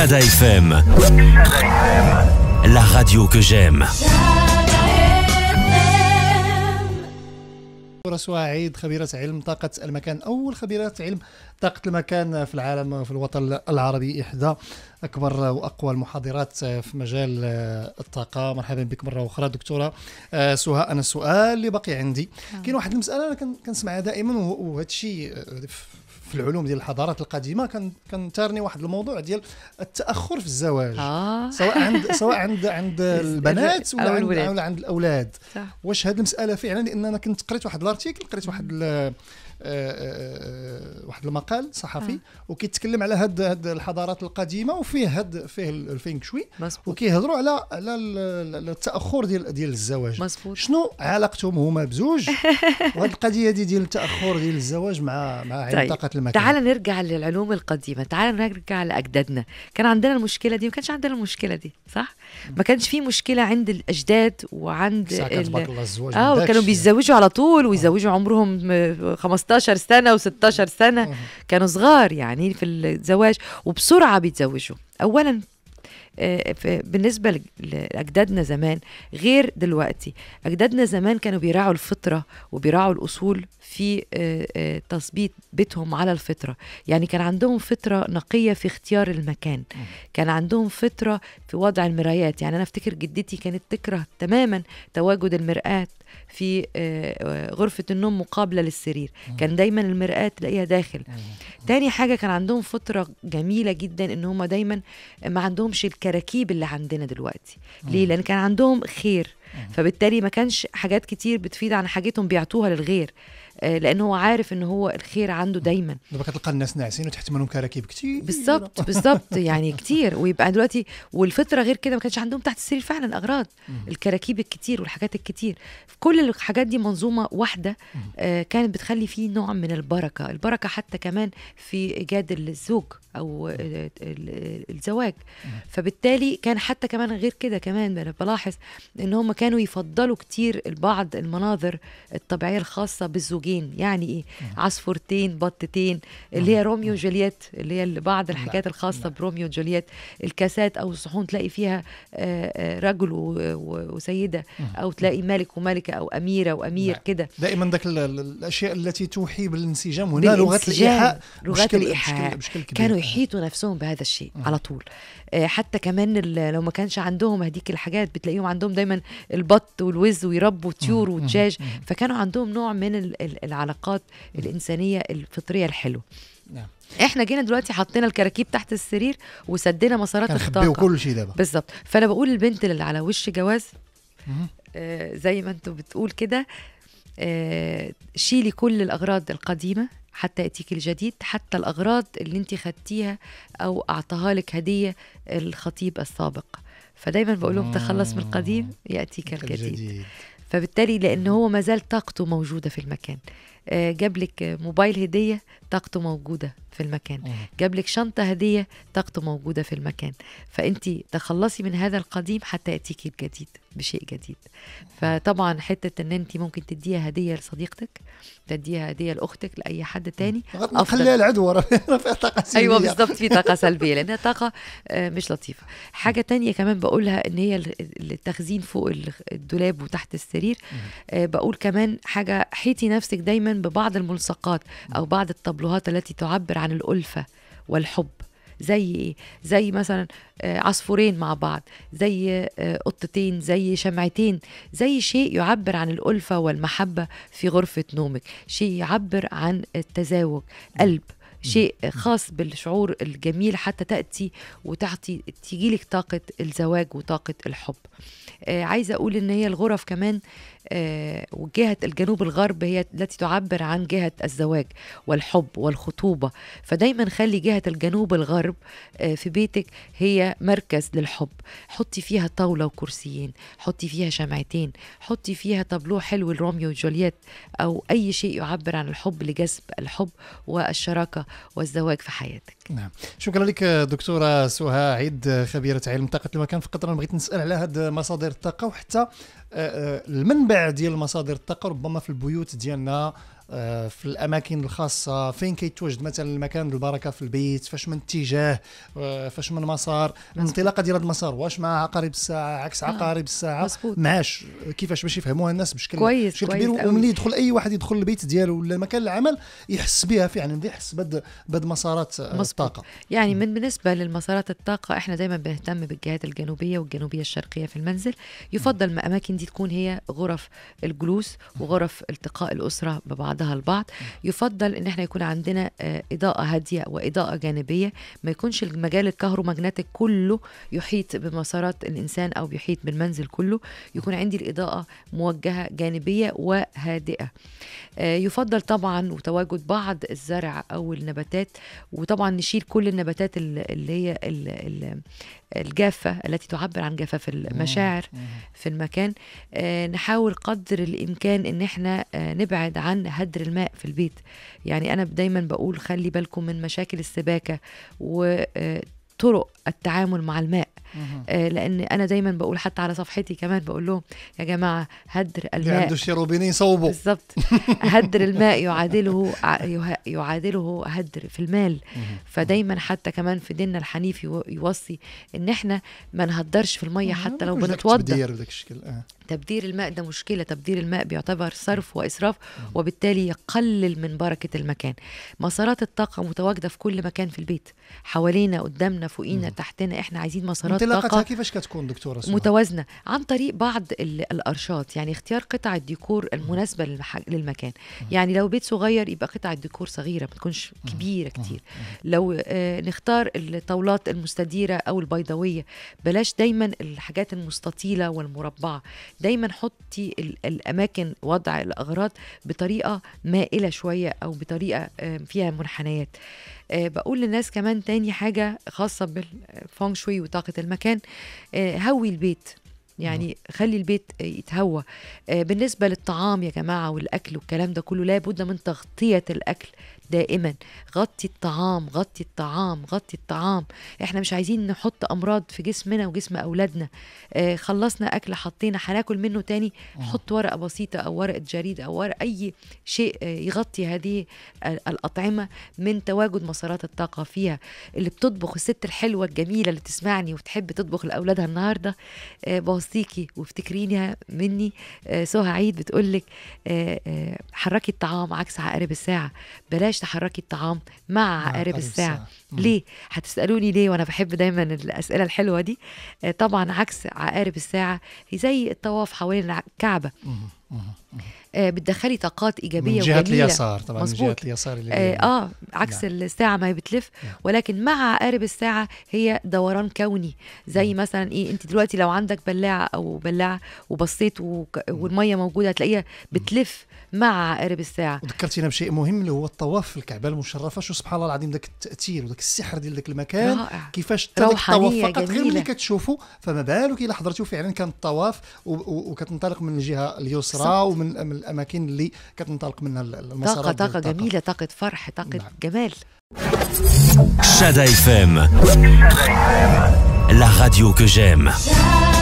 Shada FM. La radio que j'aime. رسوى عيد خبيرة علم طاقة المكان أول خبيرة علم طاقة المكان في العالم في الوطن العربي إحدى أكبر وأقوى المحاضرات في مجال الطاقة مرحبا بك مرة أخرى دكتورة سهى أنا السؤال اللي باقي عندي نعم. كاين واحد المسألة أنا كنسمعها دائما وهذا الشيء آه، في العلوم ديال الحضارات القديمه تارني واحد الموضوع ديال التاخر في الزواج آه. سواء عند سواء عند عند البنات ولا عند, ولا عند الاولاد صح. واش هذه المساله فعلا لان انا كنت قريت واحد الارتيكل قريت واحد آه، آه، آه، واحد المقال صحفي آه. وكيتكلم على هاد, هاد الحضارات القديمه وفيه هاد فيه الفينغ شوي وكيهضروا على على التاخر ديال ديال الزواج مزبوط. شنو علاقتهم هما بزوج وهاد القضيه دي ديال التاخر ديال الزواج مع مع طيب. علاقه المكان تعال نرجع للعلوم القديمه تعال نرجع لاجدادنا كان عندنا المشكله دي ما كانش عندنا المشكله دي صح ما كانش في مشكله عند الاجداد وعند اه كانوا بيتزوجوا على طول ويزوجوا عمرهم 15 15 سنه و16 سنه كانوا صغار يعني في الزواج وبسرعه بيتزوجوا اولا آه، بالنسبة لأجدادنا زمان غير دلوقتي أجدادنا زمان كانوا بيراعوا الفطرة وبيراعوا الأصول في آه، آه، تثبيت بيتهم على الفطرة يعني كان عندهم فطرة نقية في اختيار المكان كان عندهم فطرة في وضع المرايات يعني أنا أفتكر جدتي كانت تكره تماما تواجد المرآة في غرفة النوم مقابلة للسرير كان دايما المرآة تلاقيها داخل تاني حاجة كان عندهم فطرة جميلة جدا إن هم دايما ما عندهمش الكلام الكراكيب اللي عندنا دلوقتي ليه لان كان عندهم خير فبالتالي ما كانش حاجات كتير بتفيد عن حاجتهم بيعطوها للغير آه، لان هو عارف ان هو الخير عنده دايما دابا كتلقى الناس ناعسين وتحت منهم كراكيب كتير بالظبط بالظبط يعني كتير ويبقى دلوقتي والفطره غير كده ما كانش عندهم تحت السرير فعلا اغراض الكراكيب الكتير والحاجات الكتير كل الحاجات دي منظومه واحده آه، كانت بتخلي فيه نوع من البركه البركه حتى كمان في ايجاد الزوج او الزواج فبالتالي كان حتى كمان غير كده كمان بلاحظ ان هم وكانوا يفضلوا كتير البعض المناظر الطبيعية الخاصة بالزوجين يعني إيه عصفورتين بطتين اللي هي روميو جولييت اللي هي بعض الحاجات الخاصة بروميو جولييت الكاسات أو الصحون تلاقي فيها آه، آه، رجل وسيدة أو تلاقي ملك وملكة أو أميرة وأمير كده دائما ذاك الأشياء التي توحي بالانسجام هنا لغات الإيحاء لغات الإيحاء كانوا يحيطوا نفسهم بهذا الشيء على طول آه، حتى كمان لو ما كانش عندهم هديك الحاجات بتلاقيهم عندهم دايما البط والوز ويربوا طيور ودجاج فكانوا عندهم نوع من العلاقات الانسانيه الفطريه الحلوه نعم. احنا جينا دلوقتي حطينا الكراكيب تحت السرير وسدينا مسارات الطاقه وكل شيء ده بقى بالظبط فانا بقول للبنت اللي على وش جواز آه زي ما انتوا بتقول كده آه شيلي كل الاغراض القديمه حتى ياتيك الجديد حتى الاغراض اللي انت خدتيها او اعطاها لك هديه الخطيب السابق فدايما بقول لهم تخلص من آه، القديم ياتيك الجديد فبالتالي لانه هو ما زال طاقته موجوده في المكان آه، جاب لك موبايل هديه طاقته موجوده في المكان جاب لك شنطه هديه طاقته موجوده في المكان فانت تخلصي من هذا القديم حتى ياتيكي الجديد بشيء جديد فطبعا حته ان انت ممكن تديها هديه لصديقتك تديها هديه لاختك لاي حد تاني خليها العدوى ايوه بالظبط في طاقه سلبيه لانها طاقه آه، مش لطيفه حاجه تانية كمان بقولها ان هي التخزين فوق الدولاب وتحت السرير آه، بقول كمان حاجه حيطي نفسك دايما ببعض الملصقات أو بعض الطبلوهات التي تعبر عن الألفة والحب زي ايه زي مثلا آه، عصفورين مع بعض زي آه، قطتين زي شمعتين زي شيء يعبر عن الألفة والمحبة في غرفة نومك شيء يعبر عن التزاوج قلب شيء خاص بالشعور الجميل حتى تأتي وتعطي لك طاقة الزواج وطاقة الحب آه عايزة أقول إن هي الغرف كمان آه وجهة الجنوب الغرب هي التي تعبر عن جهة الزواج والحب والخطوبة فدايما خلي جهة الجنوب الغرب آه في بيتك هي مركز للحب حطي فيها طاولة وكرسيين حطي فيها شمعتين حطي فيها طابلوه حلو لروميو وجولييت أو أي شيء يعبر عن الحب لجذب الحب والشراكة والزواج في حياتك نعم شكرا لك دكتورة سهى عيد خبيرة علم طاقة المكان في قطر أنا بغيت نسأل على هاد مصادر الطاقة وحتى آه، آه، المنبع ديال مصادر الطاقة ربما في البيوت ديالنا آه، في الاماكن الخاصه فين كيتواجد مثلا المكان البركه في البيت فاش من اتجاه آه، فاش من مسار الانطلاقه ديال هذا المسار واش مع عقارب الساعه عكس آه، عقارب الساعه معاش كيفاش باش يفهموها الناس بشكل كويس بشكل كبير ومن يدخل اي واحد يدخل البيت ديالو ولا مكان العمل يحس بها فعلا يعني يحس بد بد مسارات مزبوط. الطاقه يعني من بالنسبه للمسارات الطاقه احنا دائما بنهتم بالجهات الجنوبيه والجنوبيه الشرقيه في المنزل يفضل الاماكن دي تكون هي غرف الجلوس وغرف التقاء الاسره ببعض بعضها البعض يفضل ان احنا يكون عندنا آه، اضاءه هاديه واضاءه جانبيه ما يكونش المجال الكهرومغناطيك كله يحيط بمسارات الانسان او بيحيط بالمنزل كله يكون عندي الاضاءه موجهه جانبيه وهادئه آه، يفضل طبعا وتواجد بعض الزرع او النباتات وطبعا نشيل كل النباتات اللي هي الجافه التي تعبر عن جفاف المشاعر في المكان آه، نحاول قدر الامكان ان احنا نبعد عن هدف قدر الماء في البيت يعني أنا دايما بقول خلي بالكم من مشاكل السباكة و طرق التعامل مع الماء آه لان انا دايما بقول حتى على صفحتي كمان بقول لهم يا جماعه هدر الماء عنده الشيروبينين صوبه بالظبط هدر الماء يعادله يعادله هدر في المال فدايما حتى كمان في ديننا الحنيف يوصي ان احنا ما نهدرش في الميه حتى لو بنتوضى تبذير الماء ده مشكله تبذير الماء بيعتبر صرف واسراف وبالتالي يقلل من بركه المكان مسارات الطاقه متواجده في كل مكان في البيت حوالينا قدامنا فوقينا تحتنا احنا عايزين مسارات طاقه كيفاش كتكون دكتوره سمع. متوازنه عن طريق بعض الارشاد يعني اختيار قطع الديكور المناسبه للمكان يعني لو بيت صغير يبقى قطع الديكور صغيره ما تكونش كبيره كتير لو آه، نختار الطاولات المستديره او البيضاويه بلاش دايما الحاجات المستطيله والمربعه دايما حطي الاماكن وضع الاغراض بطريقه مائله شويه او بطريقه فيها منحنيات آه، بقول للناس كمان تاني حاجه خاصه بالفونج شوي وطاقه المكان آه، هوي البيت يعني نعم. خلي البيت يتهوى آه، بالنسبه للطعام يا جماعه والاكل والكلام ده كله لابد من تغطيه الاكل دائما غطي الطعام غطي الطعام غطي الطعام احنا مش عايزين نحط امراض في جسمنا وجسم اولادنا آه خلصنا اكل حطينا هناكل منه تاني حط ورقه بسيطه او ورقه جريد او ورق اي شيء آه، يغطي هذه الاطعمه من تواجد مسارات الطاقه فيها اللي بتطبخ الست الحلوه الجميله اللي تسمعني وتحب تطبخ لاولادها النهارده آه بوصيكي وافتكرينها مني آه سهى عيد آه،, آه حركي الطعام عكس عقارب الساعه بلاش بلاش تحركي الطعام مع عقارب الساعة ساعة. ليه؟ هتسألوني ليه وأنا بحب دايما الأسئلة الحلوة دي آه، طبعا عكس عقارب الساعة هي زي الطواف حوالين الكعبة آه، بتدخلي طاقات ايجابيه من جهه وجميلة. اليسار طبعا مزبوط. من جهه اليسار اللي آه, اه عكس نعم. الساعه ما هي بتلف نعم. ولكن مع عقارب الساعه هي دوران كوني زي نعم. مثلا ايه انت دلوقتي لو عندك بلاعه او بلاعه وبصيت وك... والميه موجوده هتلاقيها نعم. بتلف مع عقارب الساعه وذكرتينا بشيء مهم اللي هو الطواف في الكعبه المشرفه شو سبحان الله العظيم ذاك التاثير وذاك السحر ديال ذاك المكان رائع. كيفاش الطواف فقط غير ملي كتشوفه فما بالك الا حضرتي فعلا كان الطواف و... و... وكتنطلق من الجهه اليسرى من, الاماكن اللي كتنطلق منها المسارات طاقه طاقه جميله طاقه فرح طاقه نعم. جمال شادا اف ام لا راديو كو جيم